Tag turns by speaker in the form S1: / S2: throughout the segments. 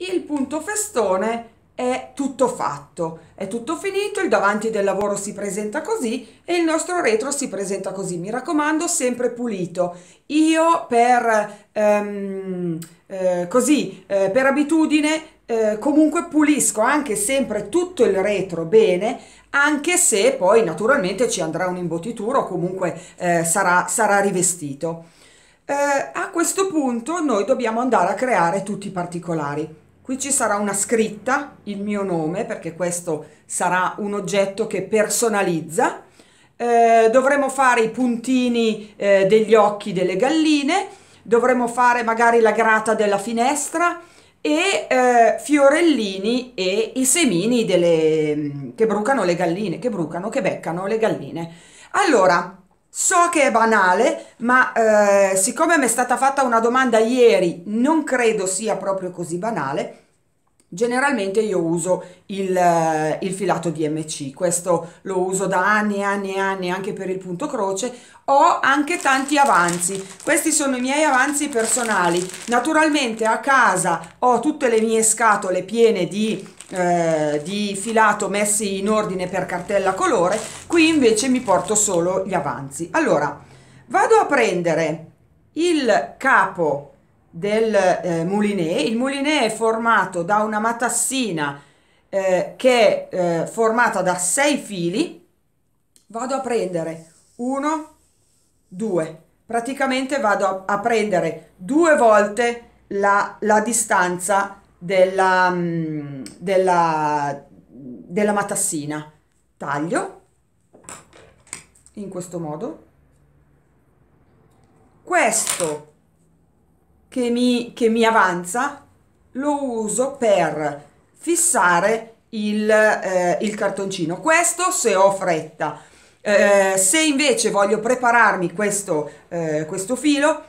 S1: il punto festone è tutto fatto, è tutto finito, il davanti del lavoro si presenta così e il nostro retro si presenta così. Mi raccomando, sempre pulito. Io per, ehm, eh, così, eh, per abitudine eh, comunque pulisco anche sempre tutto il retro bene, anche se poi naturalmente ci andrà un'imbottitura o comunque eh, sarà, sarà rivestito. Eh, a questo punto noi dobbiamo andare a creare tutti i particolari. Qui ci sarà una scritta, il mio nome, perché questo sarà un oggetto che personalizza. Eh, dovremo fare i puntini eh, degli occhi delle galline, dovremo fare magari la grata della finestra e eh, fiorellini e i semini delle, che brucano le galline, che brucano, che beccano le galline. Allora, So che è banale, ma eh, siccome mi è stata fatta una domanda ieri, non credo sia proprio così banale, generalmente io uso il, eh, il, filato DMC, questo lo uso da anni e anni e anni anche per il punto croce, ho anche tanti avanzi, questi sono i miei avanzi personali, naturalmente a casa ho tutte le mie scatole piene di eh, di filato messi in ordine per cartella colore qui invece mi porto solo gli avanzi allora vado a prendere il capo del eh, mulinè il mulinè è formato da una matassina eh, che è eh, formata da sei fili vado a prendere uno due praticamente vado a, a prendere due volte la, la distanza della, mm, della, della matassina. Taglio in questo modo. Questo che mi, che mi avanza lo uso per fissare il, eh, il cartoncino. Questo se ho fretta. Eh, se invece voglio prepararmi questo, eh, questo filo,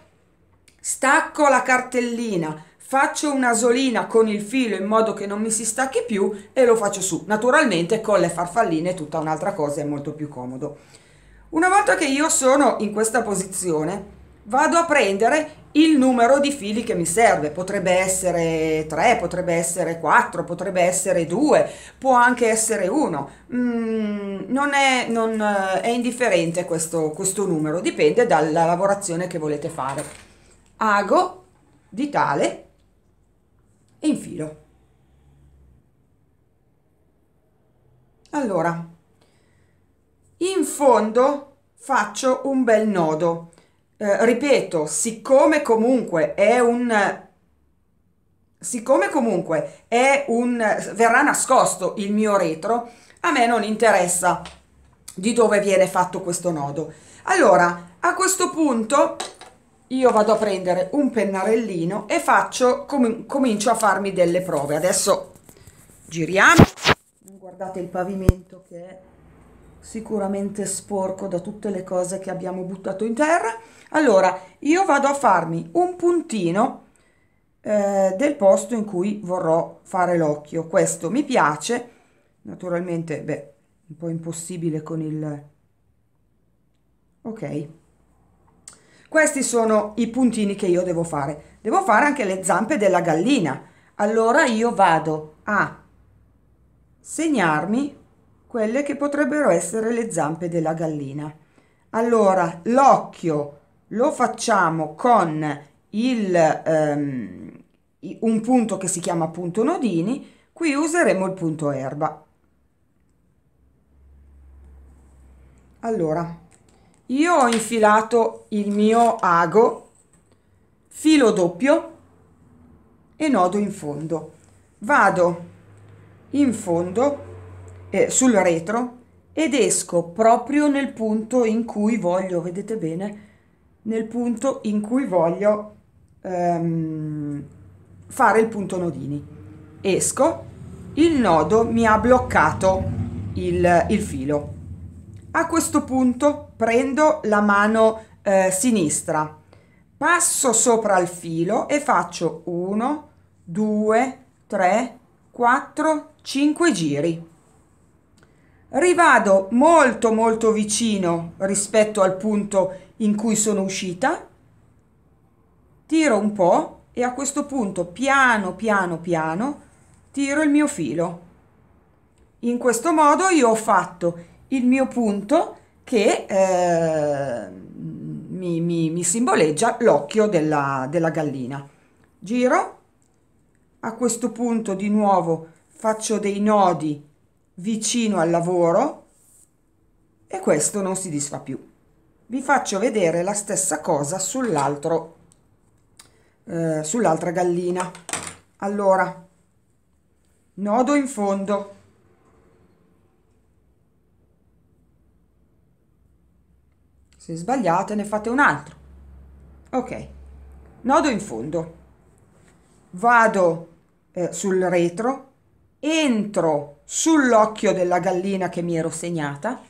S1: stacco la cartellina, faccio una solina con il filo in modo che non mi si stacchi più e lo faccio su. Naturalmente con le farfalline tutta un'altra cosa, è molto più comodo. Una volta che io sono in questa posizione, vado a prendere il numero di fili che mi serve. Potrebbe essere 3, potrebbe essere 4, potrebbe essere 2, può anche essere 1. Mm, non, è, non eh, è, indifferente questo, questo numero, dipende dalla lavorazione che volete fare. Ago, ditale e infilo allora in fondo faccio un bel nodo eh, ripeto siccome comunque è un siccome comunque è un verrà nascosto il mio retro a me non interessa di dove viene fatto questo nodo allora a questo punto io vado a prendere un pennarellino e faccio com comincio a farmi delle prove adesso giriamo guardate il pavimento che è sicuramente sporco da tutte le cose che abbiamo buttato in terra allora io vado a farmi un puntino eh, del posto in cui vorrò fare l'occhio questo mi piace naturalmente beh un po' impossibile con il ok questi sono i puntini che io devo fare. Devo fare anche le zampe della gallina. Allora io vado a segnarmi quelle che potrebbero essere le zampe della gallina. Allora, l'occhio lo facciamo con il, um, un punto che si chiama punto nodini, qui useremo il punto erba. Allora, io ho infilato il mio ago filo doppio e nodo in fondo vado in fondo eh, sul retro ed esco proprio nel punto in cui voglio vedete bene nel punto in cui voglio ehm, fare il punto nodini esco il nodo mi ha bloccato il, il filo a questo punto prendo la mano eh, sinistra, passo sopra il filo e faccio 1, 2, 3, 4, 5 giri. Rivado molto molto vicino rispetto al punto in cui sono uscita, tiro un po' e a questo punto piano piano piano tiro il mio filo. In questo modo io ho fatto il mio punto che eh, mi, mi, mi, simboleggia l'occhio della, della gallina. Giro, a questo punto di nuovo faccio dei nodi vicino al lavoro e questo non si disfa più. Vi faccio vedere la stessa cosa sull'altro eh, sull'altra gallina. Allora, nodo in fondo Se sbagliate ne fate un altro. Ok, nodo in fondo. Vado eh, sul retro, entro sull'occhio della gallina che mi ero segnata,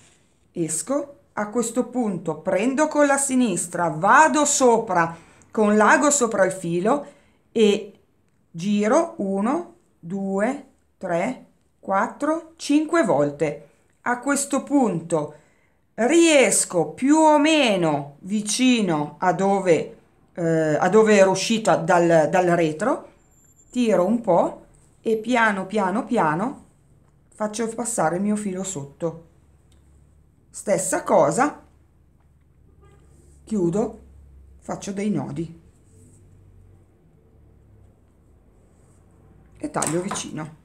S1: esco, a questo punto prendo con la sinistra, vado sopra, con l'ago sopra il filo e giro 1, 2, 3, 4, 5 volte. A questo punto riesco più o meno vicino a dove, eh, a dove ero uscita dal, dal retro, tiro un po' e piano piano piano faccio passare il mio filo sotto. Stessa cosa, chiudo, faccio dei nodi. e taglio vicino.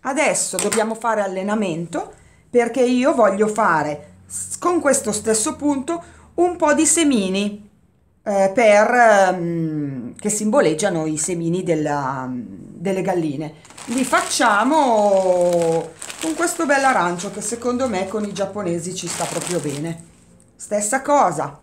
S1: Adesso dobbiamo fare allenamento perché io voglio fare con questo stesso punto un po' di semini eh, per, um, che simboleggiano i semini della, delle galline. Li facciamo con questo bell'arancio che secondo me con i giapponesi ci sta proprio bene. Stessa cosa,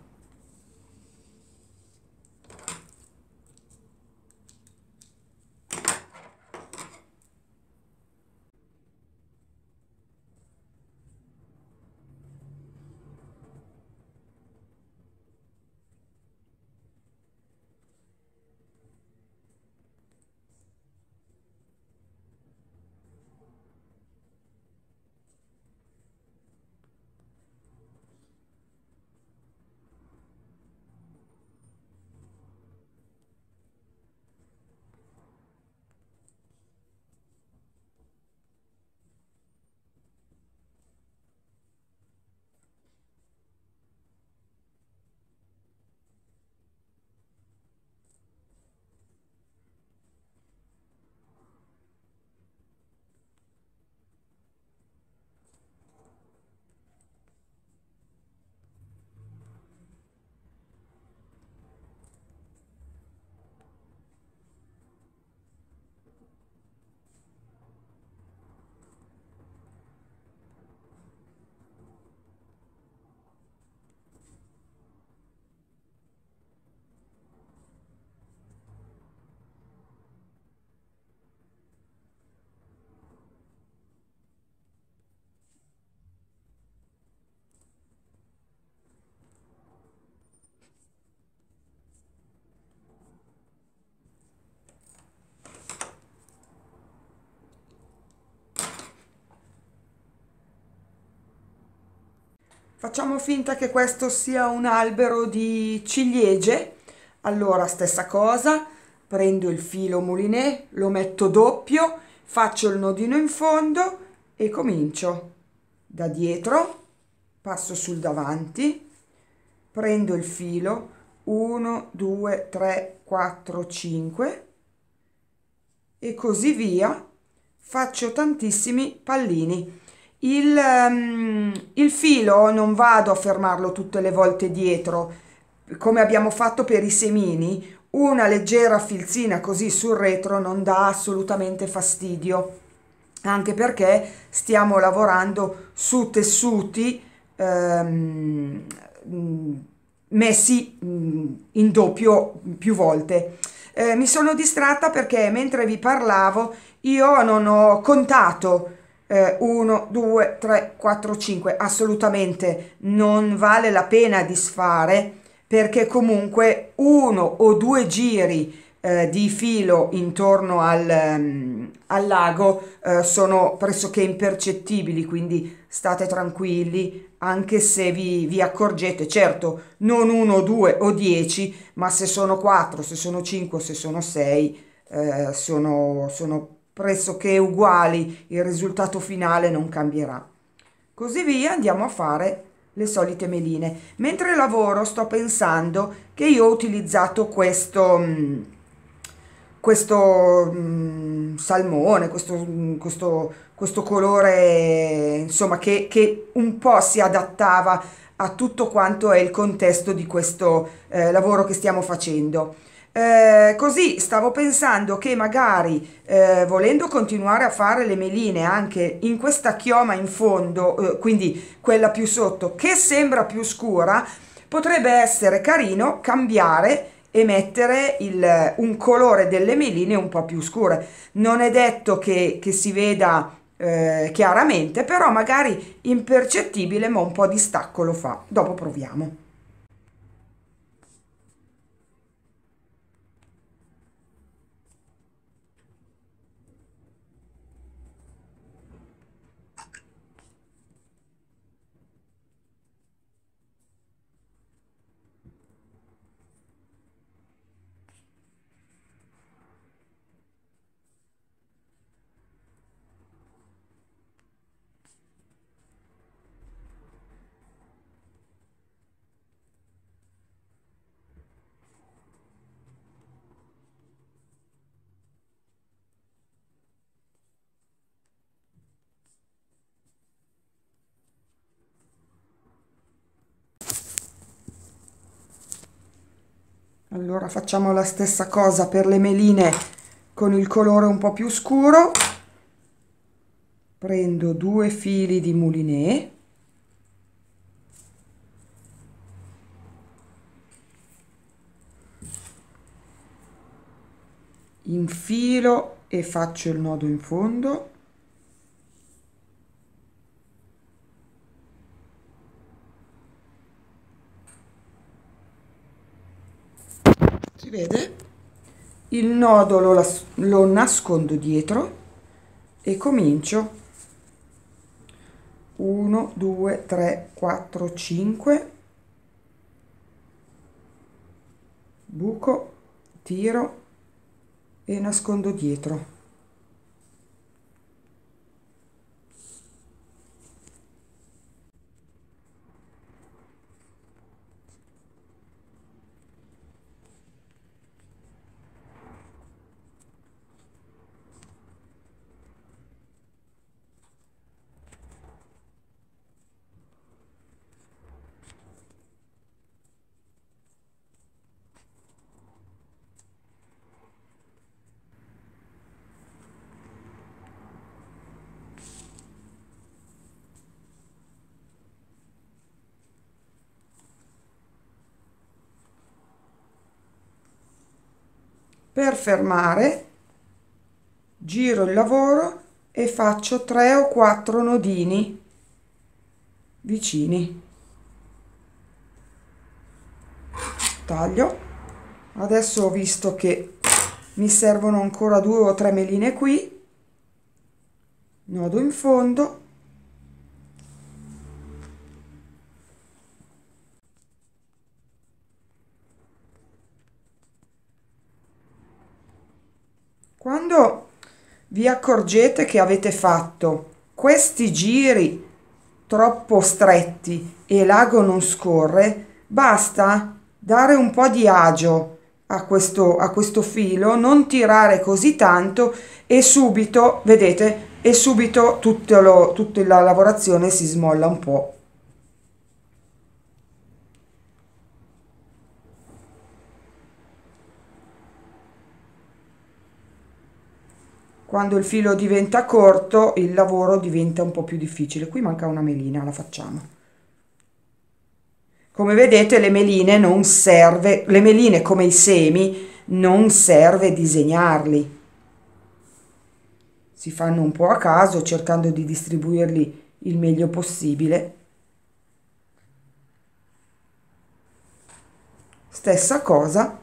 S1: facciamo finta che questo sia un albero di ciliegie allora stessa cosa prendo il filo mulinè lo metto doppio faccio il nodino in fondo e comincio da dietro passo sul davanti prendo il filo 1 2 3 4 5 e così via faccio tantissimi pallini il, um, il filo non vado a fermarlo tutte le volte dietro come abbiamo fatto per i semini una leggera filzina così sul retro non dà assolutamente fastidio anche perché stiamo lavorando su tessuti ehm, mm, messi mm, in doppio più volte eh, mi sono distratta perché mentre vi parlavo io non ho contato 1, 2, 3, 4, 5 assolutamente non vale la pena disfare perché comunque uno o due giri eh, di filo intorno al, um, al lago eh, sono pressoché impercettibili quindi state tranquilli anche se vi, vi accorgete certo non uno, due o dieci ma se sono quattro, se sono cinque, se sono sei eh, sono, sono pressoché uguali, il risultato finale non cambierà. Così via andiamo a fare le solite meline. Mentre lavoro sto pensando che io ho utilizzato questo, mm, questo mm, salmone, questo, mm, questo, questo colore insomma che, che un po' si adattava a tutto quanto è il contesto di questo eh, lavoro che stiamo facendo. Eh, così stavo pensando che magari eh, volendo continuare a fare le meline anche in questa chioma in fondo, eh, quindi quella più sotto, che sembra più scura, potrebbe essere carino cambiare e mettere il, un colore delle meline un po' più scure. Non è detto che, che si veda eh, chiaramente, però magari impercettibile, ma un po' di stacco lo fa. Dopo proviamo. allora facciamo la stessa cosa per le meline con il colore un po' più scuro prendo due fili di mulinet infilo e faccio il nodo in fondo vede il nodo lo, lo nascondo dietro e comincio 1 2 3 4 5 buco tiro e nascondo dietro fermare giro il lavoro e faccio 3 o 4 nodini vicini taglio adesso ho visto che mi servono ancora due o tre meline qui nodo in fondo vi accorgete che avete fatto questi giri troppo stretti e l'ago non scorre, basta dare un po' di agio a questo, a questo filo, non tirare così tanto e subito, vedete, e subito tutto lo, tutta la lavorazione si smolla un po'. quando il filo diventa corto il lavoro diventa un po' più difficile. Qui manca una melina, la facciamo. Come vedete le meline non serve, le meline come i semi non serve disegnarli. Si fanno un po' a caso cercando di distribuirli il meglio possibile. Stessa cosa,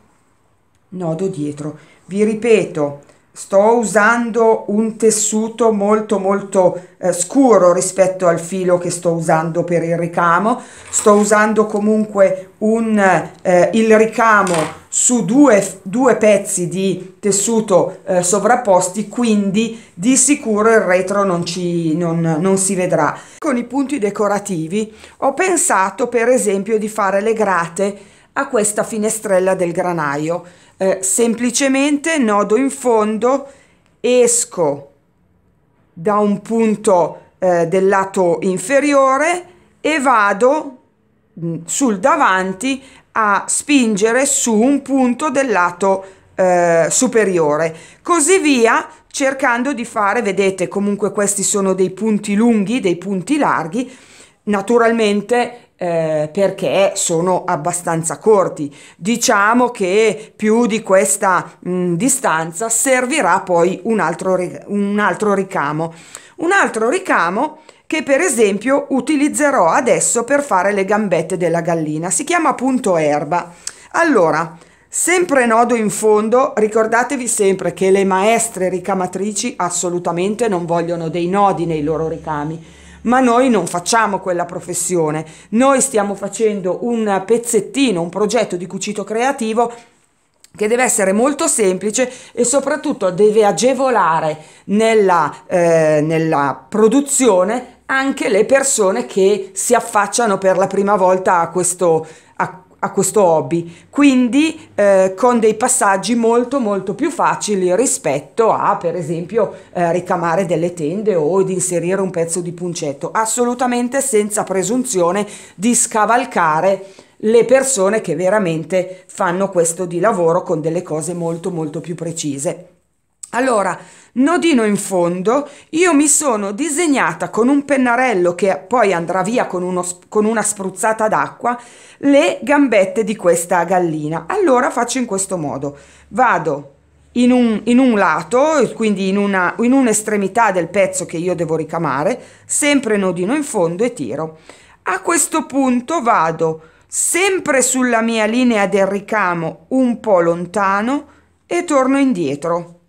S1: nodo dietro. Vi ripeto, sto usando un tessuto molto molto eh, scuro rispetto al filo che sto usando per il ricamo sto usando comunque un, eh, il ricamo su due, due pezzi di tessuto eh, sovrapposti quindi di sicuro il retro non, ci, non, non si vedrà con i punti decorativi ho pensato per esempio di fare le grate a questa finestrella del granaio eh, semplicemente nodo in fondo esco da un punto eh, del lato inferiore e vado mm, sul davanti a spingere su un punto del lato eh, superiore così via cercando di fare vedete comunque questi sono dei punti lunghi dei punti larghi naturalmente eh, perché sono abbastanza corti. Diciamo che più di questa mh, distanza servirà poi un altro, un altro ricamo. Un altro ricamo che per esempio utilizzerò adesso per fare le gambette della gallina. Si chiama punto erba. Allora, Sempre nodo in fondo, ricordatevi sempre che le maestre ricamatrici assolutamente non vogliono dei nodi nei loro ricami, ma noi non facciamo quella professione, noi stiamo facendo un pezzettino, un progetto di cucito creativo che deve essere molto semplice e soprattutto deve agevolare nella, eh, nella produzione anche le persone che si affacciano per la prima volta a questo, a questo hobby, quindi eh, con dei passaggi molto molto più facili rispetto a per esempio eh, ricamare delle tende o di inserire un pezzo di puncetto, assolutamente senza presunzione di scavalcare le persone che veramente fanno questo di lavoro con delle cose molto molto più precise. Allora, nodino in fondo, io mi sono disegnata con un pennarello che poi andrà via con, uno, con una spruzzata d'acqua le gambette di questa gallina. Allora faccio in questo modo, vado in un, in un lato, quindi in un'estremità un del pezzo che io devo ricamare, sempre nodino in fondo e tiro. A questo punto vado sempre sulla mia linea del ricamo un po' lontano e torno indietro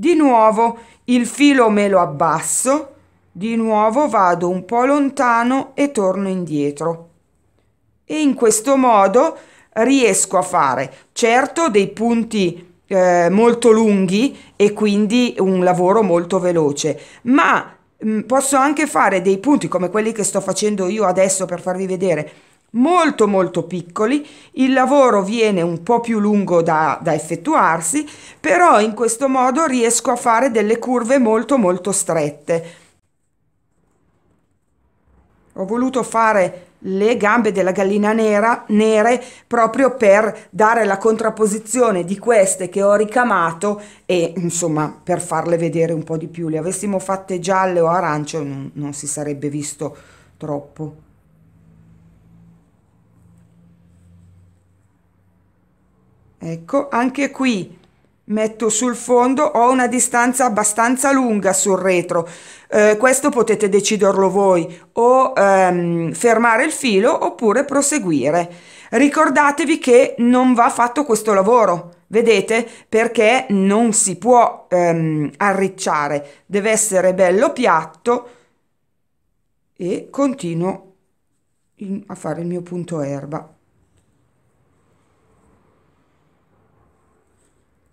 S1: di nuovo il filo me lo abbasso, di nuovo vado un po' lontano e torno indietro. E in questo modo riesco a fare certo dei punti eh, molto lunghi e quindi un lavoro molto veloce, ma mh, mm, posso anche fare dei punti come quelli che sto facendo io adesso per farvi vedere molto molto piccoli, il lavoro viene un po' più lungo da, da, effettuarsi, però in questo modo riesco a fare delle curve molto molto strette. Ho voluto fare le gambe della gallina nera nere proprio per dare la contrapposizione di queste che ho ricamato e insomma per farle vedere un po' di più. Le avessimo fatte gialle o arancio non, non si sarebbe visto troppo. Ecco, anche qui metto sul fondo, ho una distanza abbastanza lunga sul retro. Eh, questo potete deciderlo voi, o ehm, fermare il filo oppure proseguire. Ricordatevi che non va fatto questo lavoro, vedete? Perché non si può ehm, arricciare, deve essere bello piatto e continuo in, a fare il mio punto erba.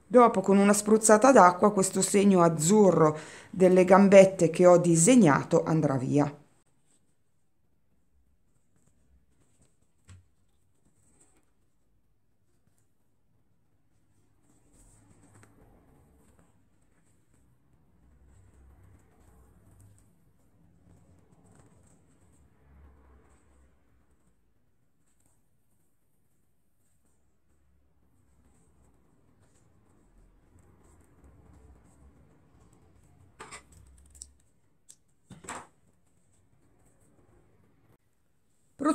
S1: Dopo con una spruzzata d'acqua questo segno azzurro delle gambette che ho disegnato andrà via.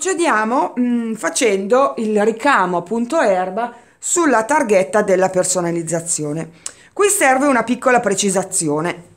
S1: procediamo mh, mm, facendo il ricamo appunto erba sulla targhetta della personalizzazione. Qui serve una piccola precisazione.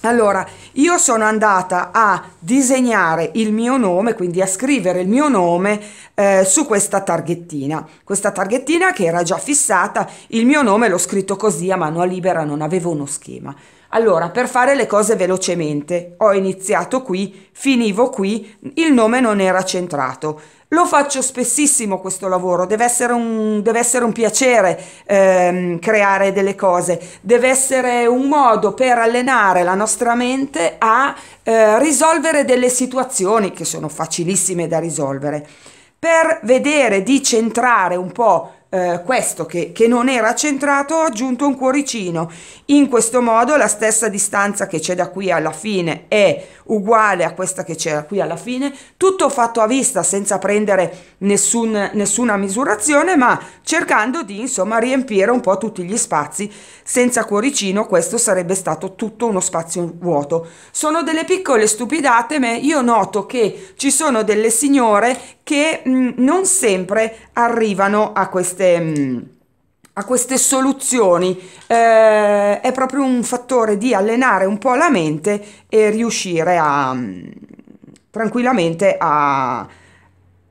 S1: Allora, io sono andata a disegnare il mio nome, quindi a scrivere il mio nome eh, su questa targhettina. Questa targhettina che era già fissata, il mio nome l'ho scritto così a mano libera, non avevo uno schema. Allora, per fare le cose velocemente, ho iniziato qui, finivo qui, il nome non era centrato. Lo faccio spessissimo questo lavoro, deve essere un, deve essere un piacere ehm, creare delle cose, deve essere un modo per allenare la nostra mente a eh, risolvere delle situazioni che sono facilissime da risolvere. Per vedere di centrare un po' eh, questo che, che non era centrato ho aggiunto un cuoricino. In questo modo la stessa distanza che c'è da qui alla fine è uguale a questa che c'è da qui alla fine, tutto fatto a vista senza prendere nessun, nessuna misurazione ma cercando di insomma riempire un po' tutti gli spazi senza cuoricino questo sarebbe stato tutto uno spazio vuoto. Sono delle piccole stupidate ma io noto che ci sono delle signore che mh, mm, non sempre arrivano a queste... Mh, mm, a queste soluzioni eh, è proprio un fattore di allenare un po' la mente e riuscire a mh, mm, tranquillamente a,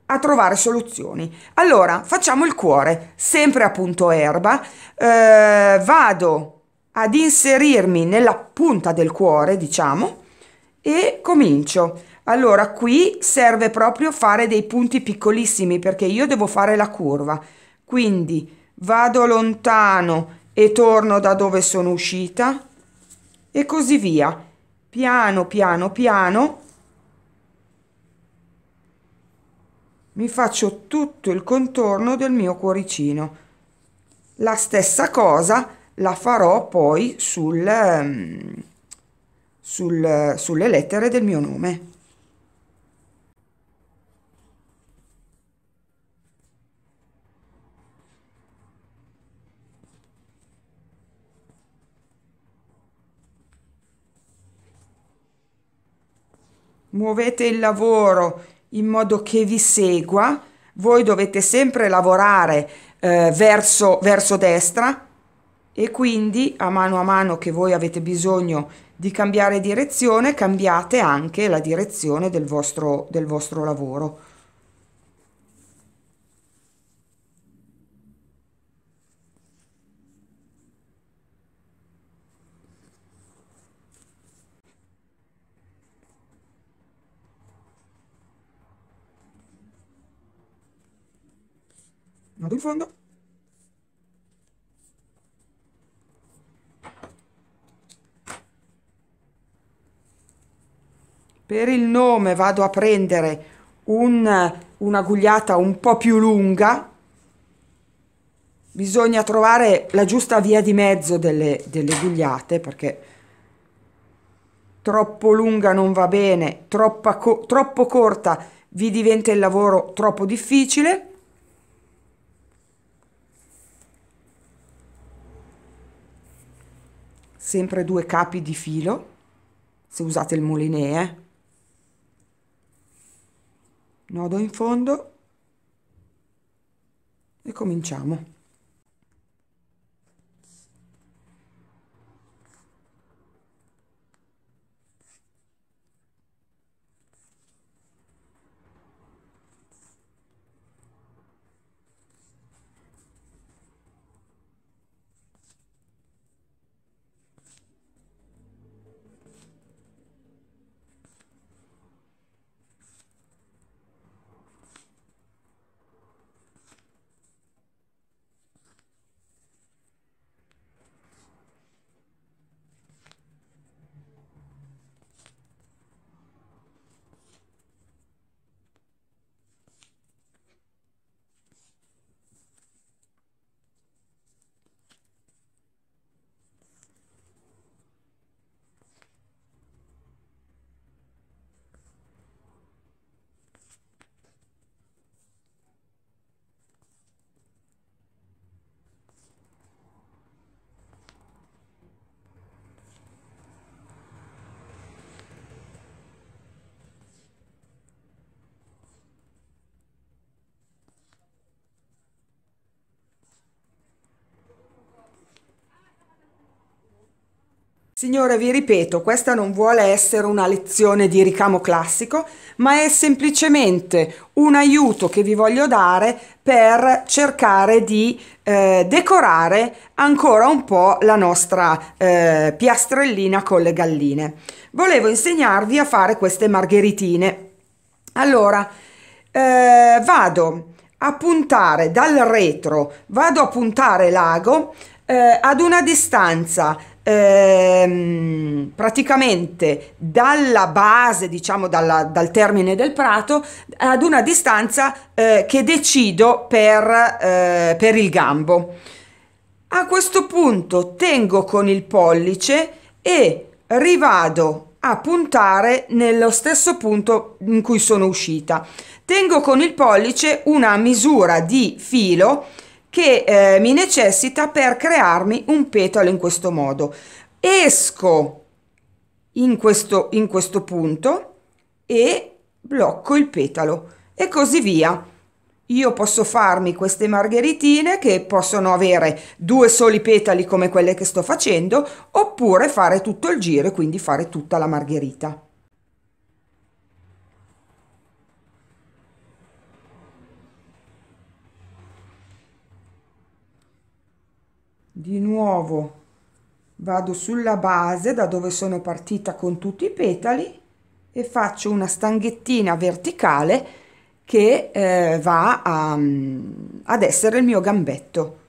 S1: a trovare soluzioni. Allora, facciamo il cuore, sempre appunto erba, eh, vado ad inserirmi nella punta del cuore, diciamo, e comincio allora qui serve proprio fare dei punti piccolissimi perché io devo fare la curva. Quindi vado lontano e torno da dove sono uscita e così via. Piano piano piano mi faccio tutto il contorno del mio cuoricino. La stessa cosa la farò poi sul, ehm, sul, sulle lettere del mio nome. muovete il lavoro in modo che vi segua, voi dovete sempre lavorare eh, verso, verso destra e quindi a mano a mano che voi avete bisogno di cambiare direzione, cambiate anche la direzione del vostro, del vostro lavoro. il fondo per il nome vado a prendere un, una gugliata un po' più lunga bisogna trovare la giusta via di mezzo delle, delle gugliate perché troppo lunga non va bene, troppo, troppo corta vi diventa il lavoro troppo difficile sempre due capi di filo se usate il moliné eh. nodo in fondo e cominciamo Signore, vi ripeto, questa non vuole essere una lezione di ricamo classico, ma è semplicemente un aiuto che vi voglio dare per cercare di eh, decorare ancora un po' la nostra eh, piastrellina con le galline. Volevo insegnarvi a fare queste margheritine. Allora, eh, vado a puntare dal retro, vado a puntare l'ago eh, ad una distanza ehm, praticamente dalla base, diciamo dalla, dal termine del prato, ad una distanza eh, che decido per, eh, per il gambo. A questo punto tengo con il pollice e rivado a puntare nello stesso punto in cui sono uscita. Tengo con il pollice una misura di filo che eh, mi necessita per crearmi un petalo in questo modo. Esco in questo, in questo punto e blocco il petalo e così via. Io posso farmi queste margheritine che possono avere due soli petali come quelle che sto facendo oppure fare tutto il giro e quindi fare tutta la margherita. di nuovo vado sulla base da dove sono partita con tutti i petali e faccio una stanghettina verticale che eh, va a, mm, ad essere il mio gambetto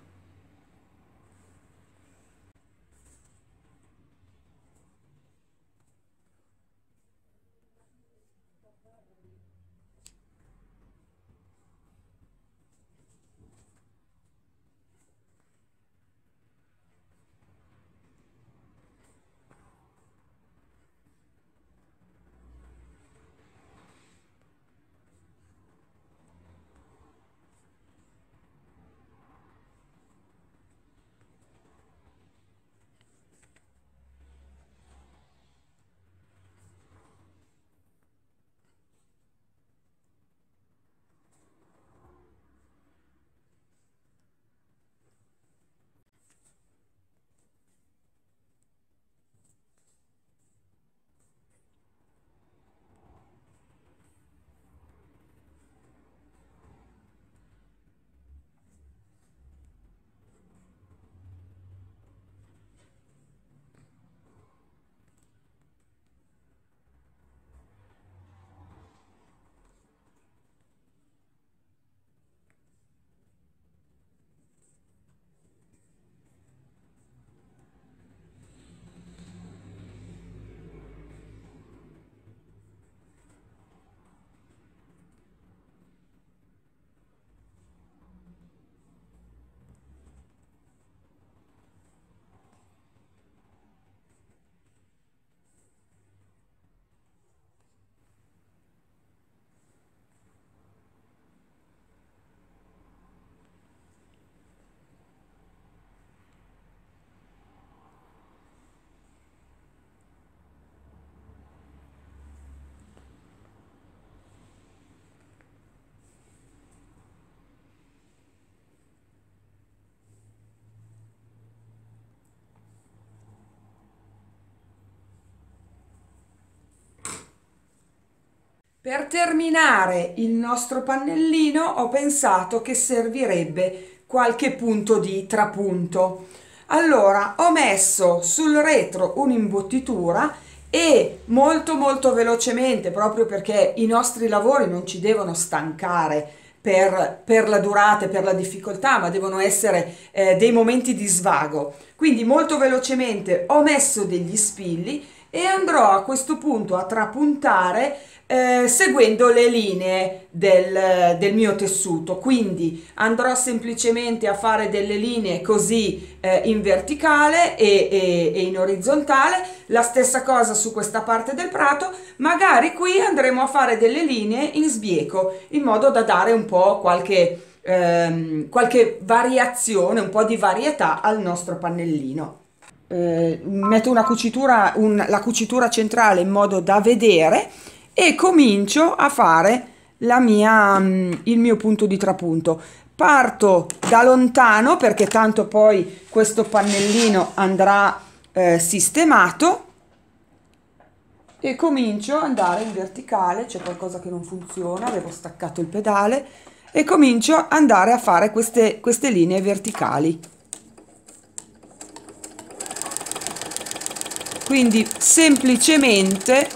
S1: Per terminare il nostro pannellino ho pensato che servirebbe qualche punto di trapunto. Allora ho messo sul retro un'imbottitura e molto molto velocemente, proprio perché i nostri lavori non ci devono stancare per, per la durata e per la difficoltà, ma devono essere eh, dei momenti di svago. Quindi molto velocemente ho messo degli spilli e andrò a questo punto a trapuntare eh, seguendo le linee del, del, mio tessuto quindi andrò semplicemente a fare delle linee così eh, in verticale e, e, e in orizzontale la stessa cosa su questa parte del prato magari qui andremo a fare delle linee in sbieco in modo da dare un po' qualche ehm, qualche variazione, un po' di varietà al nostro pannellino eh, metto una cucitura, un, la cucitura centrale in modo da vedere e comincio a fare la mia, mm, il mio punto di trapunto. Parto da lontano perché tanto poi questo pannellino andrà eh, sistemato e comincio ad andare in verticale, c'è qualcosa che non funziona, avevo staccato il pedale e comincio ad andare a fare queste, queste linee verticali. quindi semplicemente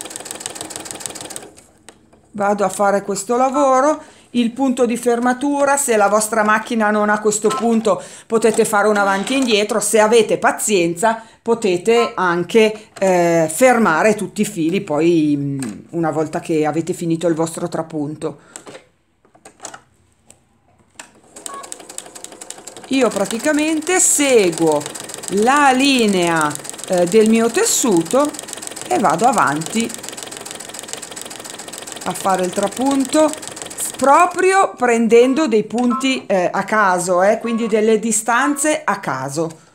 S1: vado a fare questo lavoro il punto di fermatura se la vostra macchina non ha questo punto potete fare un avanti e indietro se avete pazienza potete anche eh, fermare tutti i fili poi mm, una volta che avete finito il vostro trapunto io praticamente seguo la linea eh, del mio tessuto e vado avanti a fare il trapunto proprio prendendo dei punti eh, a caso eh, quindi delle distanze a caso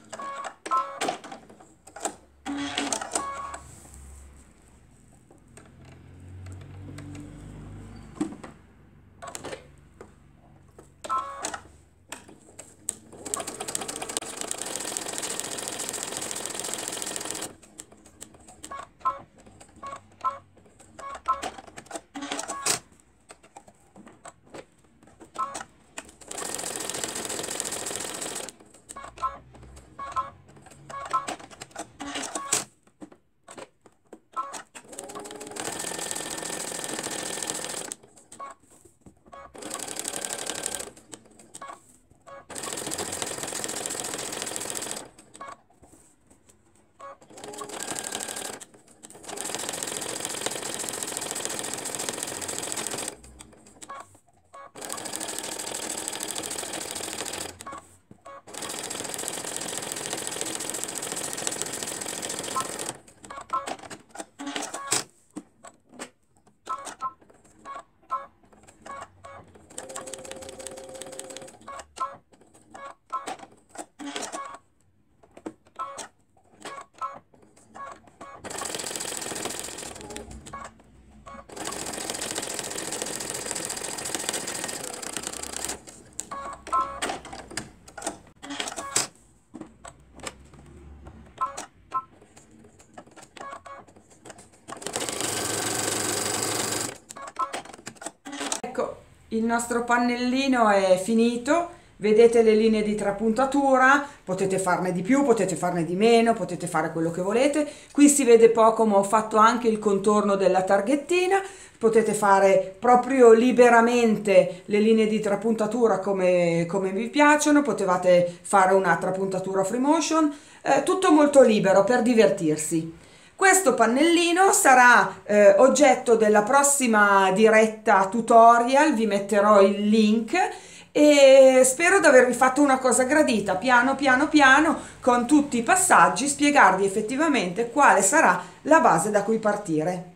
S1: il nostro pannellino è finito vedete le linee di trapuntatura potete farne di più potete farne di meno potete fare quello che volete qui si vede poco ma ho fatto anche il contorno della targhettina potete fare proprio liberamente le linee di trapuntatura come, come vi piacciono potevate fare una trapuntatura free motion eh, tutto molto libero per divertirsi questo pannellino sarà eh, oggetto della prossima diretta tutorial, vi metterò il link e spero di avervi fatto una cosa gradita, piano piano piano con tutti i passaggi spiegarvi effettivamente quale sarà la base da cui partire.